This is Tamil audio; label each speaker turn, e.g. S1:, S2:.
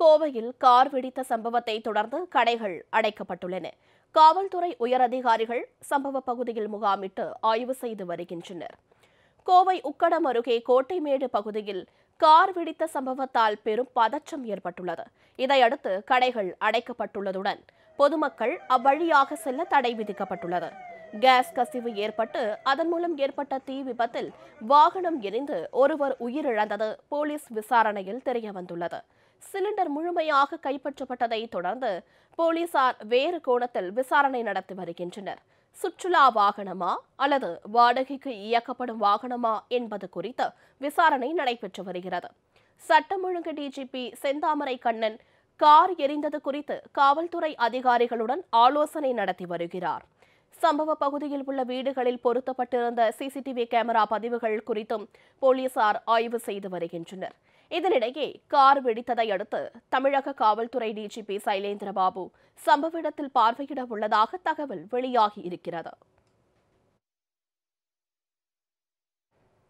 S1: கோவையில் கார் வெடித்த சம்பவத்தை தொடர்ந்து கடைகள் அடைக்கப்பட்டுள்ளன காவல்துறை உயரதிகாரிகள் சம்பவ பகுதியில் முகாமிட்டு ஆய்வு செய்து வருகின்றனர் கோவை உக்கடம் அருகே கோட்டைமேடு பகுதியில் கார் வெடித்த சம்பவத்தால் பெரும் பதற்றம் ஏற்பட்டுள்ளது இதையடுத்து கடைகள் அடைக்கப்பட்டுள்ளதுடன் பொதுமக்கள் அவ்வழியாக செல்ல தடை விதிக்கப்பட்டுள்ளது கேஸ் கசிவு ஏற்பட்டு அதன் மூலம் ஏற்பட்ட தீ விபத்தில் வாகனம் எரிந்து ஒருவர் உயிரிழந்தது போலீஸ் விசாரணையில் தெரியவந்துள்ளது சிலிண்டர் முழுமையாக கைப்பற்றப்பட்டதை தொடர்ந்து போலீசார் வேறு கோணத்தில் விசாரணை நடத்தி வருகின்றனர் சுற்றுலா வாகனமா அல்லது வாடகைக்கு இயக்கப்படும் வாகனமா என்பது குறித்து விசாரணை நடைபெற்று வருகிறது சட்டம் ஒழுங்கு டிஜிபி செந்தாமரை கண்ணன் கார் எரிந்தது குறித்து காவல்துறை அதிகாரிகளுடன் ஆலோசனை நடத்தி வருகிறார் சம்பவ பகுதியில் உள்ள வீடுகளில் பொருத்தப்பட்டிருந்த சிசிடிவி கேமரா பதிவுகள் குறித்தும் போலீசார் ஆய்வு செய்து வருகின்றனர் இதனிடையே கார் வெடித்ததை அடுத்து தமிழக காவல்துறை டிஜிபி சைலேந்திரபாபு சம்பவ இடத்தில் பார்வையிட உள்ளதாக தகவல் வெளியாகி